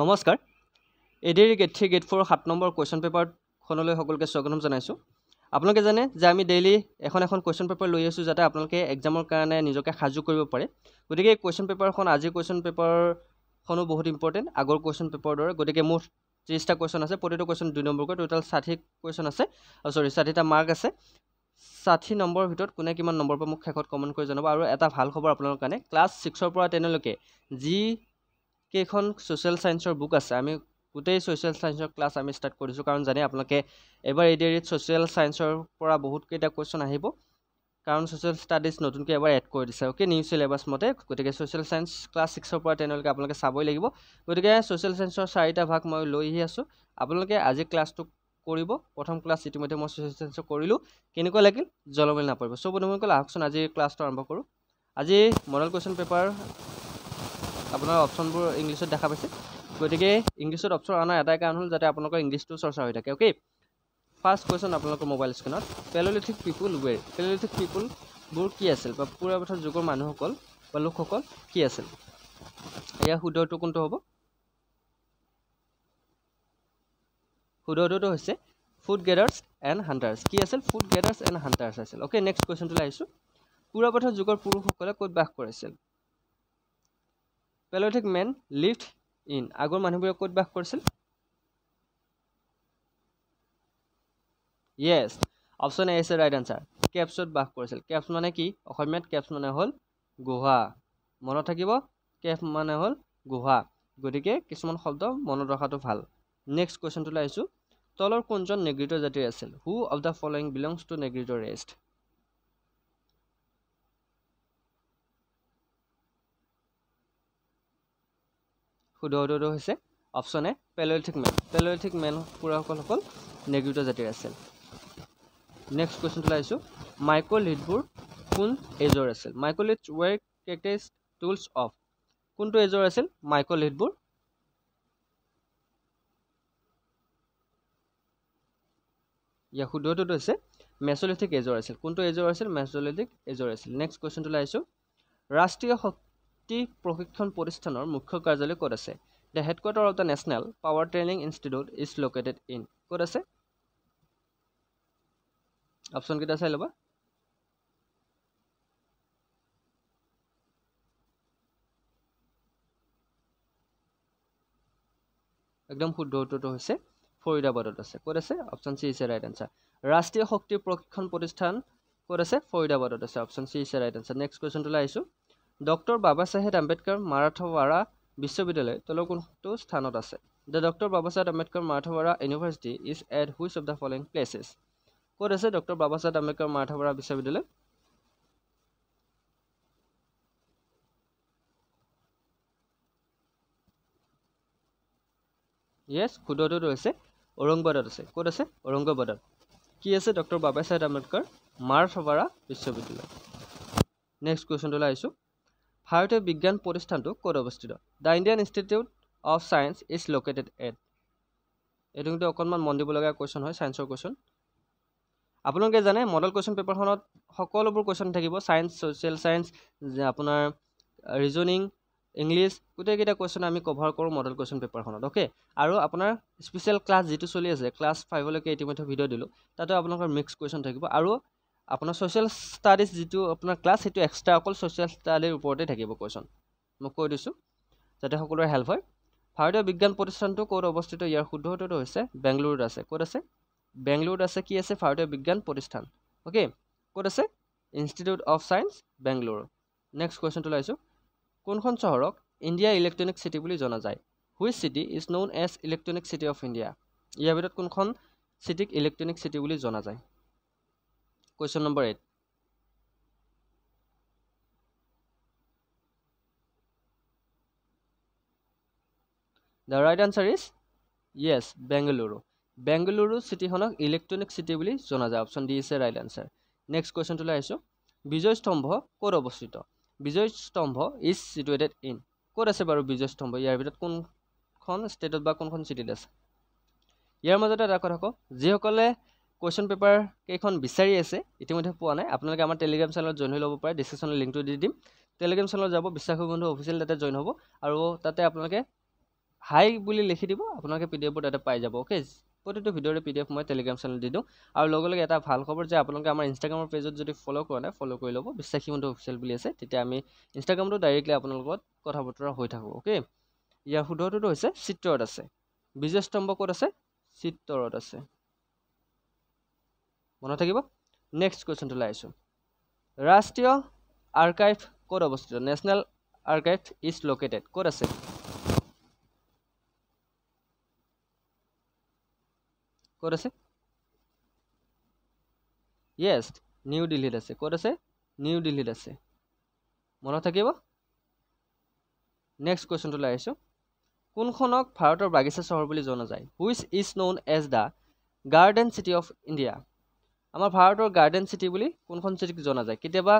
নমস্কাৰ ADRE grade three grade four সাত number question পেপাৰখনলৈ সকলোকে স্বাগতম জনাইছোঁ আপোনালোকে জানে যে আমি ডেইলি এখন এখন কুৱেশ্যন পেপাৰ লৈ আছোঁ যাতে আপোনালোকে এক্সামৰ কাৰণে নিজকে সাজু কৰিব পাৰে গতিকে এই কুৱেশ্যন পেপাৰখন আজিৰ কুৱেশ্যন পেপাৰখনো বহুত ইম্পৰ্টেণ্ট আগৰ কুৱেশ্যন পেপাৰৰ দৰে গতিকে মোৰ ত্ৰিছটা কুৱেশ্যন আছে প্ৰতিটো কুৱেশ্যন দুই নম্বৰকৈ টোটেল ষাঠি কুৱেশ্যন আছে চৰি ষাঠিটা মাৰ্ক আছে ষাঠি নম্বৰৰ ভিতৰত কোনে কিমান নম্বৰ পৰা মোক শেষত কমেণ্ট কৰি জনাব আৰু এটা ভাল খবৰ আপোনালোকৰ কাৰণে ক্লাছ ছিক্সৰ পৰা তেওঁলোকে যি কেইখন ছ'চিয়েল ছায়েন্সৰ বুক আছে আমি গোটেই ছ'চিয়েল ছায়েন্সৰ ক্লাছ আমি ষ্টাৰ্ট কৰিছোঁ কাৰণ জানে আপোনালোকে এবাৰ এই এৰিত ছ'চিয়েল ছায়েন্সৰ পৰা বহুতকেইটা কুৱেশ্যন আহিব কাৰণ ছ'চিয়েল ষ্টাডিজ নতুনকৈ এবাৰ এড কৰি দিছে অ'কে নিউ চিলেবাছ মতে গতিকে ছ'চিয়েল ছায়েন্স ক্লাছ ছিক্সৰ পৰা টেনলৈকে আপোনালোকে চাবই লাগিব গতিকে ছ'চিয়েল ছায়েন্সৰ চাৰিটা ভাগ মই লৈহি আছোঁ আপোনালোকে আজি ক্লাছটো কৰিব প্ৰথম ক্লাছ ইতিমধ্যে মই ছ'চিয়েল ছায়েন্সৰ কৰিলোঁ কেনেকুৱা লাগিল জলমিল নাপৰিব চ' বন্ধুসকল আহকচোন আজি ক্লাছটো আৰম্ভ কৰোঁ আজি মডেল কুৱেশ্যন পেপাৰ আপোনাৰ অপশ্যনবোৰ ইংলিছত দেখা পাইছে গতিকে ইংলিছত অপশ্যন অনাৰ এটাই কাৰণ হ'ল যাতে আপোনালোকৰ ইংলিছটো চৰ্চা হৈ থাকে অ'কে ফাৰ্ষ্ট কুৱেশ্যন আপোনালোকৰ মোবাইল স্ক্ৰীণত পেলিথিক পিপুল ৱেৰ পেলিথিক পিপুলবোৰ কি আছিল বা পুৰা পথাৰ যুগৰ মানুহসকল বা লোকসকল কি আছিল এয়া সুদৰটো কোনটো হ'ব সুদৰটোতো হৈছে ফুড গেডাৰ্ছ এণ্ড হাণ্টাৰ্ছ কি আছিল ফুড গেডাৰ্ছ এণ্ড হাণ্টাৰ্ছ আছিল অ'কে নেক্সট কুৱেশ্যনটোলৈ আহিছোঁ পুৰা পথাৰ যুগৰ পুৰুষসকলে ক'ত বাস কৰিছিল পেলথিক মেন লিভড ইন আগৰ মানুহবোৰে ক'ত বাস কৰিছিল য়েছ অপশ্যন এ আছে ৰাইট আনচাৰ কেপছত বাস কৰিছিল কেপছ মানে কি অসমীয়াত কেপছ মানে হ'ল গুহা মনত থাকিব কেপ মানে হ'ল গুহা গতিকে কিছুমান শব্দ মনত ৰখাটো ভাল নেক্সট কুৱেশ্যনটোলৈ আহিছোঁ তলৰ কোনজন নেগ্ৰিট জাতিৰ আছিল who of the following belongs to Negrito race শুদ্ধ উত্তৰটো হৈছে option A paleolithic man paleolithic man পুৰাসকল সকল নেগৃত জাতিৰ আছিল নেক্সট কুৱেশ্যনটো ওলাইছোঁ মাইক্ৰলিডবোৰ কোন এজৰ আছিল মাইক্ৰলিডছ ৱেৰ কেকেজ টুলছ অফ কোনটো এজৰ আছিল মাইক্ৰলিডবোৰ ইয়াৰ শুদ্ধ উত্তৰটো হৈছে মেচলিথিক এজৰ আছিল কোনটো এজৰ আছিল মেচলিথিক এজৰ আছিল নেক্সট কুৱেশ্যনটো ওলাইছোঁ ৰাষ্ট্ৰীয় শক্তি প্ৰশিক্ষণ প্ৰতিষ্ঠানৰ মুখ্য কাৰ্যালয় ক'ত আছে the headquarter of the national power training institute is located in ক'ত আছে অপশ্যনকেইটা চাই ল'বা একদম শুদ্ধ উত্তৰটো হৈছে ফৰিদাবাদত আছে ক'ত আছে option C is right answer ৰাষ্ট্ৰীয় শক্তি প্ৰশিক্ষণ প্ৰতিষ্ঠান ক'ত আছে ফৰিদাবাদত আছে option C is right answer next কুৱেশ্যনটোলৈ আহিছোঁ ডক্টৰ বাবা চাহেব আম্বেদকাৰ মাৰাঠৱাড়া বিশ্ববিদ্যালয় তলৰ কোনটো স্থানত আছে the doctor Baba Saheb Ambedkar Marathwada university is at which of the following places ক'ত আছে ডক্টৰ বাবা চাহেব আম্বেদকাৰ মাৰাথৱাড়া বিশ্ববিদ্যালয় য়েছ ক্ষুদ্ৰটোত হৈছে ঔৰংগাবাদত আছে ক'ত আছে ঔৰংগাবাদত কি আছে ডক্টৰ বাবা চাহেব আম্বেদকাৰ মাৰাথৱাড়া বিশ্ববিদ্যালয় নেক্সট কুৱেশ্যনটোলৈ আহিছোঁ ভাৰতীয় বিজ্ঞান প্ৰতিষ্ঠানটো ক'ত অৱস্থিত the Indian institute of science is located at এইটো কিন্তু অকণমান মন দিবলগীয়া কুৱেশ্যন হয় চায়েন্সৰ কুৱেশ্যন আপোনালোকে জানে মডেল কুৱেশ্যন পেপাৰখনত সকলোবোৰ কুৱেশ্যন থাকিব চায়েন্স ছ'চিয়েল চায়েন্স আপোনাৰ ৰিজনিং ইংলিছ গোটেইকেইটা কুৱেশ্যন আমি কভাৰ কৰোঁ মডেল কুৱেশ্যন পেপাৰখনত অ'কে আৰু আপোনাৰ স্পেচিয়েল ক্লাছ যিটো চলি আছে ক্লাছ ফাইভলৈকে ইতিমধ্যে ভিডিঅ' দিলোঁ তাতো আপোনালোকৰ মিক্স কুৱেশ্যন থাকিব আৰু আপোনাৰ ছ'চিয়েল ষ্টাডিজ যিটো আপোনাৰ ক্লাছ সেইটো এক্সট্ৰা অকল ছ'চিয়েল ষ্টাডিৰ ওপৰতে থাকিব কুৱেশ্যন মই কৈ দিছোঁ যাতে সকলোৰে হেল্প হয় ভাৰতীয় বিজ্ঞান প্ৰতিষ্ঠানটো ক'ত অৱস্থিত ইয়াৰ শুদ্ধ উত্তৰটো হৈছে বেংগলুৰুত আছে ক'ত আছে বেংগলুৰুত আছে কি আছে ভাৰতীয় বিজ্ঞান প্ৰতিষ্ঠান অ'কে ক'ত আছে institute of science Bengaluru next কুৱেশ্যনটো ওলাইছোঁ কোনখন চহৰক ইণ্ডিয়া ইলেক্ট্ৰনিক চিটি বুলি জনা যায় which city is known as electronic city of India ইয়াৰ ভিতৰত কোনখন চিটিক ইলেক্ট্ৰনিক চিটি বুলি জনা যায় question number 8 the right answer is yes bengaluru bengaluru city honak electronic city boli jona ja option d is the right answer next question to laisu bijoy stambho kor obosthito bijoy stambho is situated in kor ase baro bijoy stambho iar bitot kon kon state ba kon kon city das iar majote rakor hako je hokole question paper কেইখন বিচাৰি আছে ইতিমধ্যে পোৱা নাই আপোনালোকে আমাৰ Telegram চেনেলত join হৈ ল'ব পাৰে ডিছক্ৰিপশ্যনত লিংকটো দি দিম টেলিগ্ৰাম চেনেলত যাব বিশ্বাসী বন্ধু অফিচিয়েল তাতে জইন হ'ব আৰু তাতে আপোনালোকে হাই বুলি লিখি দিব আপোনালোকে পি ডি এফবোৰ তাতে পাই যাব অ'কে প্ৰতিটো ভিডিঅ'ৰে পি ডি এফ মই টেলিগ্ৰাম চেনেলত দি দিওঁ আৰু লগে লগে এটা ভাল খবৰ যে আপোনালোকে আমাৰ ইনষ্টাগ্ৰামৰ পেজত যদি ফ'ল' কৰা নাই ফ'ল' কৰি ল'ব বিশ্বাসী বন্ধু অফিচিয়েল বুলি আছে তেতিয়া আমি ইনষ্টাগ্ৰামটো ডাইৰেক্টলি আপোনালোকৰ কথা বতৰা হৈ থাকোঁ অ'কে ইয়াৰ সোধৰটোতো হৈছে চিত্ৰত আছে বিজয়স্তম্ভ ক'ত আছে চিত্ৰত আছে মনত থাকিব নেক্সট কুৱেশ্যনটো ওলাই আহিছোঁ ৰাষ্ট্ৰীয় আৰ্কাইভ ক'ত অৱস্থিত নেশ্যনেল আৰ্কাইভ ইজ লোকেটেড ক'ত আছে ক'ত আছে য়েছ নিউ দিল্লীত আছে ক'ত আছে নিউ দিল্লীত আছে মনত থাকিব নেক্সট কুৱেশ্যনটো কুৱেশ্যনটোলৈ আহিছোঁ কোনখনক ভাৰতৰ বাগিচা চহৰ বুলি জনা যায় which is known as the garden city of India আমাৰ ভাৰতৰ গাৰ্ডেন চিটি বুলি কোনখন চিটিক জনা যায় কেতিয়াবা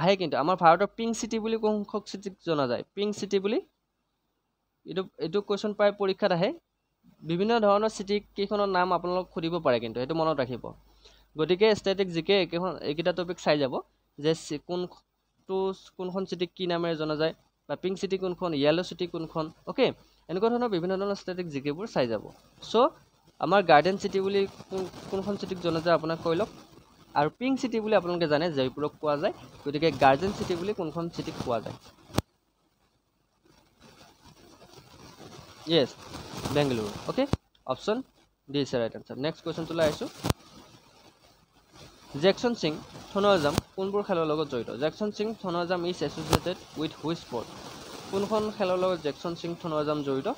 আহে কিন্তু আমাৰ ভাৰতৰ পিংক চিটি বুলি কোনখন চিটিক জনা যায় পিংক চিটি বুলি এইটো এইটো কুৱেশ্যন প্ৰায় পৰীক্ষাত আহে বিভিন্ন ধৰণৰ চিটি কেইখনৰ নাম আপোনালোকক সুধিব পাৰে কিন্তু সেইটো মনত ৰাখিব গতিকে ষ্টেটিক জিকে এইকেইখন এইকেইটা টপিক চাই যাব যে কোনটো কোনখন চিটিক কি নামেৰে জনা যায় বা পিংক চিটি কোনখন য়েল' চিটি কোনখন অ'কে এনেকুৱা ধৰণৰ বিভিন্ন ধৰণৰ ষ্টেটিক জিকেবোৰ চাই যাব চ' আমাৰ গাৰ্ডেন চিটি বুলি কোনখন চিটিক জনা যায় আপোনাক কৈ লওক আৰু পিংক চিটি বুলি আপোনালোকে জানে জয়পুৰক কোৱা যায় গতিকে গাৰ্ডেন চিটি বুলি কোনখন চিটিক কোৱা যায় yes Bangalore okay option D is right answer next কুৱেশ্যনটো লৈ আহিছোঁ জেকচন সিং থনৱজাম কোনবোৰ খেলৰ লগত জড়িত Jeakson Singh Thounaojam is associated with which sport কোনখন খেলৰ লগত জেকচন সিং থনৱজাম জড়িত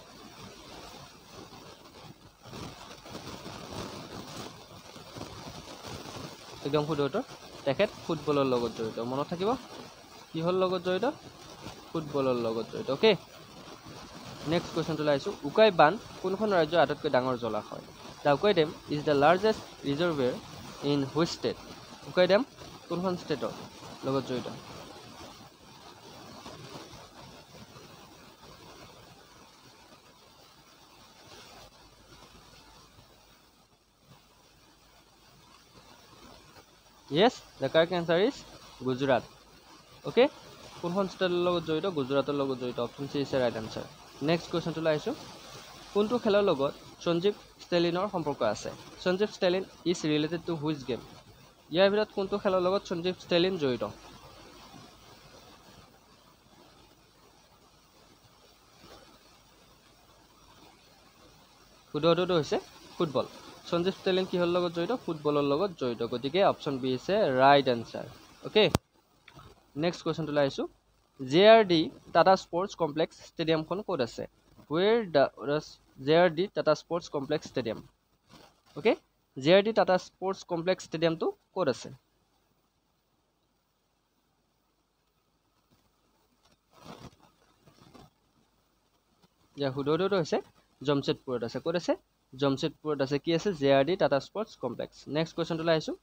একদম সুদৰিত তেখেত ফুটবলৰ লগত জড়িত মনত থাকিব কিহৰ লগত জড়িত ফুটবলৰ লগত জড়িত অ'কে নেক্সট কুৱেশ্যনটো আহিছোঁ উকাই বান্ধ কোনখন ৰাজ্যৰ আটাইতকৈ ডাঙৰ জলাশয় the Ukai dam is the largest reservoir in which state Ukai dam কোনখন ষ্টেটৰ লগত জড়িত Yes, the correct answer is Gujarat. Okay? কোনখন ষ্টেটৰ লগত জড়িত গুজৰাটৰ লগত জড়িত option C is a right answer next কুৱেশ্যনটো ওলাইছোঁ কোনটো খেলৰ লগত সঞ্জীৱ ষ্টেলিনৰ সম্পৰ্ক আছে Sanjeev Stalin is related to which game ইয়াৰ ভিতৰত কোনটো খেলৰ লগত সঞ্জীৱ ষ্টেলিন জড়িত শুদ্ধটো হৈছে ফুটবল সঞ্জীৱ ষ্টেলিং কিহৰ লগত জড়িত ফুটবলৰ লগত জড়িত গতিকে অপশ্যন বি হৈছে ৰাইট এনচাৰ অ'কে নেক্সট কুৱেশ্যনটো কুৱেশ্যনটোলৈ আহিছোঁ J R D Tata sports complex ষ্টেডিয়ামখন ক'ত আছে where the J R D Tata sports complex stadium okay J R D Tata sports complex ষ্টেডিয়ামটো ক'ত আছে ইয়াৰ সুদৰটো হৈছে জমশেদপুৰত আছে ক'ত আছে জমশেদপুৰত আছে কি আছে J R D Tata sports complex next কুৱেশ্যনটোলৈ আহিছোঁ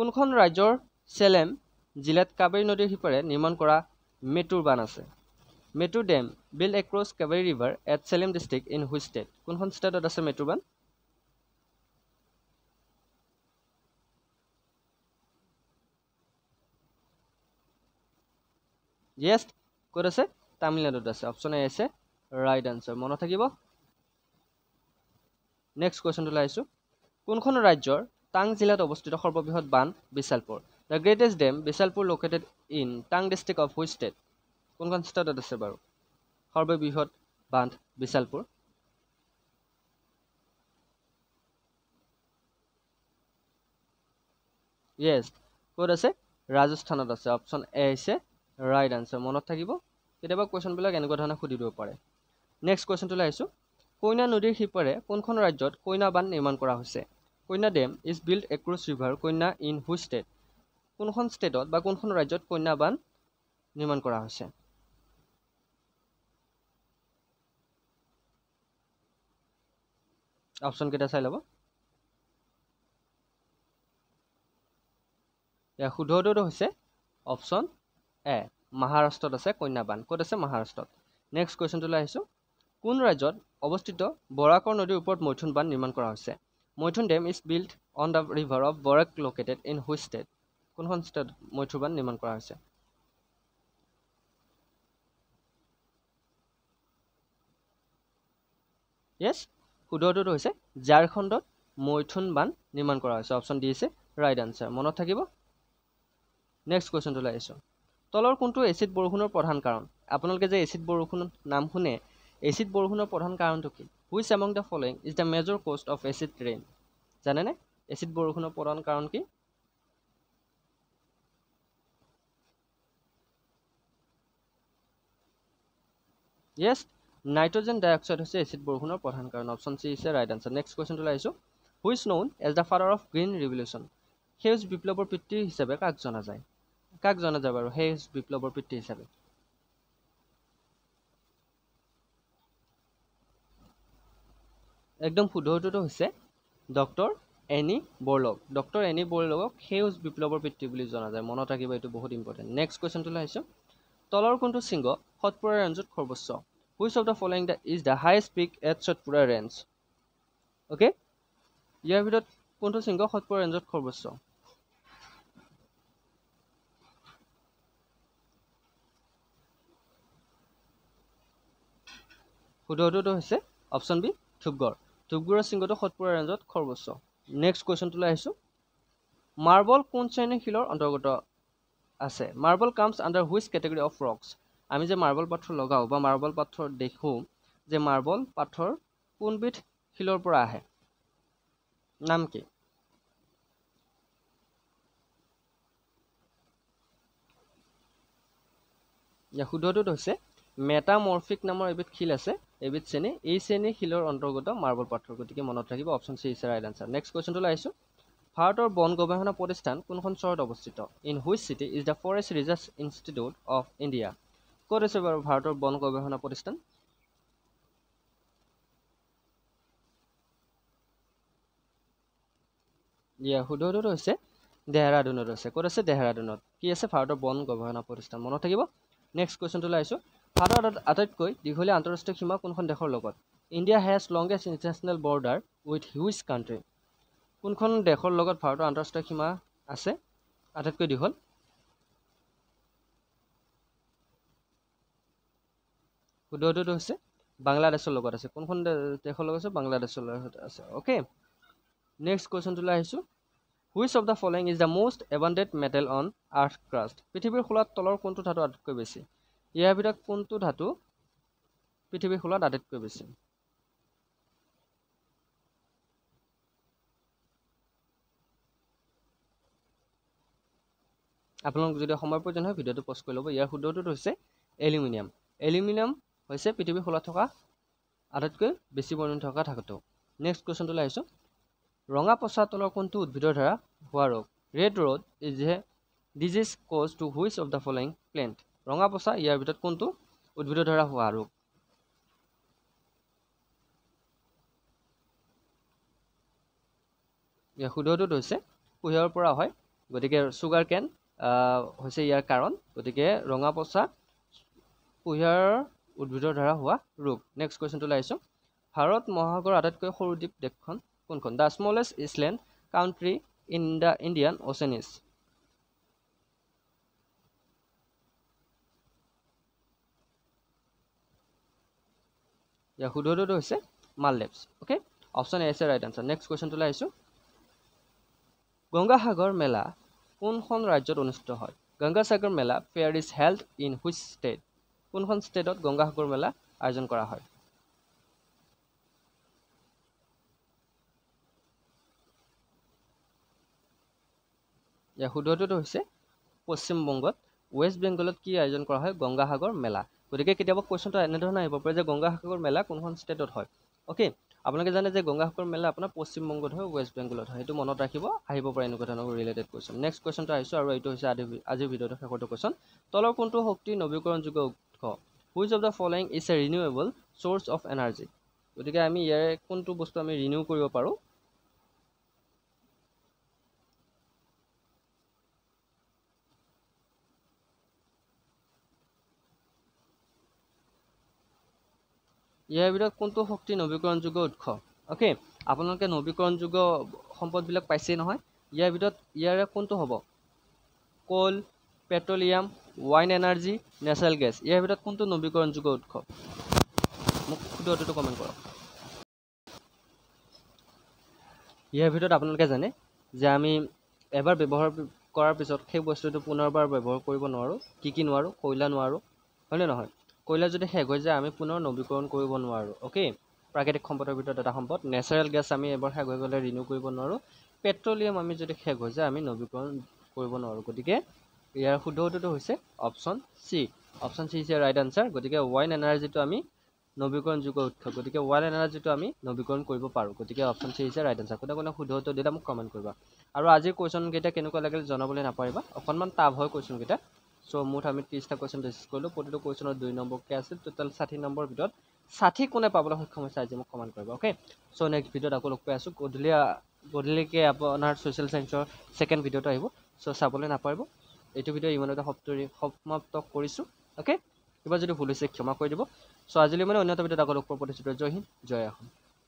কোনখন ৰাজ্যৰ চেলেম জিলাত কাবেৰী নদীৰ সিপাৰে নিৰ্মাণ কৰা মেটুৰ বান আছে Mettur dam built across Kaveri river at Salem district in which state কোনখন ষ্টেটত আছে মেটুৰ বান য়েষ্ট ক'ত আছে তামিলনাডুত আছে অপশ্যন এ আছে ৰাইট আনচাৰ মনত থাকিব নেক্সট কুৱেশ্যনটো কুৱেশ্যনটোলৈ আহিছোঁ কোনখন ৰাজ্যৰ টাং জিলাত অৱস্থিত সৰ্ববৃহৎ বান Bisalpur the greatest dam Bisalpur located in Tonk district of which state কোনখন ষ্টেটত আছে বাৰু সৰ্ববৃহৎ বান্ধ বিশালপুৰ য়েছ ক'ত আছে ৰাজস্থানত আছে অপশ্যন এ হৈছে ৰাইট আনচাৰ মনত থাকিব কেতিয়াবা কুৱেশ্যনবিলাক এনেকুৱা ধৰণে সুধি দিব পাৰে নেক্সট কুৱেশ্যনটোলৈ আহিছোঁ কইনা নদীৰ সিপাৰে কোনখন ৰাজ্যত কইনা বান্ধ নিৰ্মাণ কৰা হৈছে Koyna dam is build across river Koyna in which state কোনখন ষ্টেটত বা কোনখন ৰাজ্যত কইনা বান্ধ নিৰ্মাণ কৰা হৈছে অপশ্যনকেইটা চাই ল'ব ইয়াৰ শুদ্ধটো হৈছে অপশ্যন এ মহাৰাষ্ট্ৰত আছে কন্যা বান ক'ত আছে মহাৰাষ্ট্ৰত নেক্সট কুৱেশ্যনটোলৈ আহিছোঁ কোন ৰাজ্যত অৱস্থিত বৰাকৰ নদীৰ ওপৰত মৈথুন বান্ধ নিৰ্মাণ কৰা হৈছে Maithon dam is build on the river of Barak located in which state কোনখন ষ্টেট মৈথুন বান্ধ নিৰ্মাণ কৰা হৈছে য়েছ সুদৰটোত হৈছে ঝাৰখণ্ডত মৈথুন বান্ধ নিৰ্মাণ কৰা হৈছে অপশ্যন ডি হৈছে ৰাইট আনচাৰ মনত থাকিব নেক্সট কুৱেশ্যনটোলৈ আহিছোঁ তলৰ কোনটো এচিড বৰষুণৰ প্ৰধান কাৰণ আপোনালোকে যে এচিড বৰষুণৰ নাম শুনে এচিড বৰষুণৰ প্ৰধান কাৰণটো কি which among the following is the major cause of acid rain জানেনে এচিড বৰষুণৰ প্ৰধান কাৰণ কি য়েছ নাইট্ৰজেন ডাই অক্সাইড হৈছে এচিড বৰষুণৰ প্ৰধান কাৰণ অপশ্যন চি হৈছে ৰাইট আনচাৰ নেক্সট কুৱেশ্যনটোলৈ আহিছোঁ which known as the father of green revolution সেউজ বিপ্লৱৰ পিতৃ হিচাপে কাক জনা যায় কাক জনা যায় বাৰু সেউজ বিপ্লৱৰ পিতৃ হিচাপে একদম শুদ্ধটো হৈছে doctor N Borlaug doctor N বৰলগক সেউজ বিপ্লৱৰ পিতৃ বুলি জনা যায় মনত ৰাখিব এইটো বহুত ইম্পৰ্টেণ্ট নেক্সট কুৱেশ্যনটোলৈ আহিছোঁ তলৰ কোনটো শৃংগ সৎপুৰা ৰেঞ্জত সৰ্বোচ্চ which of the following the is the highest peak at Satpura range okay ইয়াৰ ভিতৰত কোনটো শৃংগ সৎপুৰা ৰেঞ্জত সৰ্বোচ্চ শুদ্ধটোতো হৈছে অপশ্যন বি থুপগড় ধূপগুড়া শৃংগটো সৎপুৰা ৰেঞ্জত সৰ্বোচ্চ নেক্সট কুৱেশ্যনটোলৈ আহিছোঁ মাৰ্বল কোন শ্ৰেণীৰ শিলৰ অন্তৰ্গত আছে marble comes under which category of rocks আমি যে মাৰ্বল পাথৰ লগাওঁ বা মাৰ্বল পাথৰ দেখোঁ যে মাৰ্বল পাথৰ কোনবিধ শিলৰ পৰা আহে নাম কি ইয়াৰ শুদ্ধটোত হৈছে মেটামৰ্ফিক নামৰ এবিধ শিল আছে এবিধ শ্ৰেণী এই শ্ৰেণী শিলৰ অন্তৰ্গত মাৰ্বল পাথৰ গতিকে মনত ৰাখিব option C is a right answer next কুৱেশ্যনটোলৈ আহিছোঁ ভাৰতৰ বন গৱেষণা প্ৰতিষ্ঠান কোনখন চহৰত অৱস্থিত in which city is the forest research institute of India ক'ত আছে বাৰু ভাৰতৰ বন গৱেষণা প্ৰতিষ্ঠান ইয়াৰ শুদ্ধটো হৈছে ডেহৰাডুনত আছে ক'ত আছে ডেহৰাডুনত কি আছে ভাৰতৰ বন গৱেষণা প্ৰতিষ্ঠান মনত থাকিব নেক্সট কুৱেশ্যনটোলৈ আহিছোঁ ভাৰত আটাইতকৈ দীঘলীয়া আন্তঃৰাষ্ট্ৰীয় সীমা কোনখন দেশৰ লগত India has longest international border with which country কোনখন দেশৰ লগত ভাৰতৰ আন্তঃৰাষ্ট্ৰীয় সীমা আছে আটাইতকৈ দীঘল শুদ্ধটো হৈছে বাংলাদেশৰ লগত আছে কোনখন দেশৰ লগত আছে বাংলাদেশৰ লগত আছে অ'কে নেক্সট কুৱেশ্যনটো লৈ আহিছোঁ which of the following is the most এভাণ্টেড মেটেল অন আৰ্থ ক্ৰাষ্ট পৃথিৱীৰ খোলাত তলৰ কোনটো ধাতু আটাইতকৈ বেছি ইয়াৰ ভিতৰত কোনটো ধাতু পৃথিৱীৰ খোলাত আটাইতকৈ বেছি আপোনালোক যদি সময় প্ৰয়োজন হয় ভিডিঅ'টো পষ্ট কৰি ল'ব ইয়াৰ শুদ্ধটোত হৈছে এলুমিনিয়াম এলুমিনিয়াম হৈছে পৃথিৱীৰ খোলাত থকা আটাইতকৈ বেছি পৰিমাণ থকা ধাতু নেক্সট কুৱেশ্যনটোলৈ আহিছোঁ ৰঙা পচা তলৰ কোনটো উদ্ভিদৰ দ্বাৰা হোৱা ৰোগ red rot is a disease cause to which of the following plant ৰঙা পচা ইয়াৰ ভিতৰত কোনটো উদ্ভিদৰ দ্বাৰা হোৱা ৰোগ ইয়াৰ সুদহটোত হৈছে কুঁহিয়াৰৰ পৰা হয় গতিকে চুগাৰ কেন হৈছে ইয়াৰ কাৰণ গতিকে ৰঙা পচা কুঁহিয়াৰৰ উদ্ভিদৰ দ্বাৰা হোৱা ৰোগ নেক্সট কুৱেশ্যনটো লাগিছোঁ ভাৰত মহাসাগৰৰ আটাইতকৈ সৰু দ্বীপ দেশখন কোনখন the smallest island country in the Indian oceans ইয়াৰ শুদ্ধ হৈছে মালদ্বীপছ অ'কে অপশ্যন এ আছে ৰাইট আনচাৰ নেক্সট কুৱেশ্যনটোলৈ আহিছোঁ গংগাসাগৰ মেলা কোনখন ৰাজ্যত অনুষ্ঠিত হয় Gangasagar Mela fair is held in which state কোনখন ষ্টেটত গংগাসাগৰ মেলা আয়োজন কৰা হয় ইয়াৰ শুদ্ধটোতো হৈছে পশ্চিমবংগত ৱেষ্ট বেংগলত কি আয়োজন কৰা হয় গংগাসাগৰ মেলা গতিকে কেতিয়াবা কুৱেশ্যনটো এনেধৰণে আহিব পাৰে যে গংগাসাগৰ মেলা কোনখন ষ্টেটত হয় অ'কে আপোনালোকে জানে যে গংগাসাগৰ মেলা আপোনাৰ পশ্চিমবংগত হয় ৱেষ্ট বেংগলত হয় সেইটো মনত ৰাখিব আহিব পাৰে এনেকুৱা ধৰণৰ ৰিলেটেড কুৱেশ্যন নেক্সট কুৱেশ্যনটো আহিছোঁ আৰু এইটো হৈছে আজি আজিৰ ভিডিঅ'টো শেষৰটো কুৱেশ্যন তলৰ কোনটো শক্তি নৱীকৰণযোগ্য উৎস which of the following is a renewable source of energy গতিকে আমি ইয়াৰে কোনটো বস্তু আমি ৰিনিউ কৰিব পাৰোঁ ইয়াৰ ভিতৰত কোনটো শক্তি নৱীকৰণযোগ্য উৎস অ'কে আপোনালোকে নৱীকৰণযোগ্য সম্পদবিলাক পাইছেই নহয় ইয়াৰ ভিতৰত ইয়াৰে কোনটো হ'ব কল পেট্ৰলিয়াম ৱাইন এনাৰ্জি নেচাৰেল গেছ ইয়াৰ ভিতৰত কোনটো নৱীকৰণযোগ্য উৎস মোক সুধটো কমেণ্ট কৰক ইয়াৰ ভিতৰত আপোনালোকে জানে যে আমি এবাৰ ব্যৱহাৰ কৰাৰ পিছত সেই বস্তুটো পুনৰবাৰ ব্যৱহাৰ কৰিব নোৱাৰোঁ কি কি নোৱাৰোঁ কয়লা নোৱাৰোঁ হয়নে নহয় কয়লা যদি শেষ হৈ যায় আমি পুনৰ নবীকৰণ কৰিব নোৱাৰোঁ অ'কে প্ৰাকৃতিক সম্পদৰ ভিতৰত এটা সম্পদ নেচাৰেল গেছ আমি এবাৰ শেষ হৈ গ'লে ৰিনিউ কৰিব নোৱাৰোঁ পেট্ৰলিয়াম আমি যদি শেষ হৈ যায় আমি নৱীকৰণ কৰিব নোৱাৰোঁ গতিকে ইয়াৰ শুদ্ধ উত্তৰটো হৈছে অপশ্যন চি অপশ্যন চি হৈছে ৰাইট আনচাৰ গতিকে ৱাইন এনাৰ্জিটো আমি নৱীকৰণযোগ্য উৎস গতিকে ৱাইল্ড এনাৰ্জিটো আমি নবীকৰণ কৰিব পাৰোঁ গতিকে অপশ্যন চি হৈছে ৰাইট আনচাৰ কোনে কোনে শুদ্ধ উত্তৰ দিলে মোক কমেণ্ট কৰিবা আৰু আজিৰ কুৱেশ্যনকেইটা কেনেকুৱা লাগিলে জনাবলৈ নাপাৰিবা অকণমান টাফ হয় কুৱেশ্যনকেইটা চ' মুঠ আমি ত্ৰিছটা কুৱেশ্যন ডিছকাছ কৰিলোঁ প্ৰতিটো কুৱেশ্যনৰ দুই নম্বৰকৈ আছিল টোটেল ষাঠি নম্বৰৰ ভিতৰত ষাঠি কোনে পাবলৈ সক্ষম হৈছে আজি মোক কমেণ্ট কৰিব অ'কে চ' নেক্সট ভিডিঅ'ত আকৌ লগ পাই আছোঁ গধূলি গধূলিকৈ আপোনাৰ ছ'চিয়েল ছায়েন্সৰ ছেকেণ্ড ভিডিঅ'টো আহিব চ' চাবলৈ নাপাৰিব এইটো ভিডিঅ' ইমানতে সপ্তৰি সমাপ্ত কৰিছোঁ অ'কে কিবা যদি ভুল হৈছে ক্ষমা কৰি দিব চ' আজিলৈ মানে অন্য এটা ভিডিঅ'ত আকৌ লগ পোৱাৰ জয় হিন্দ জয় অসম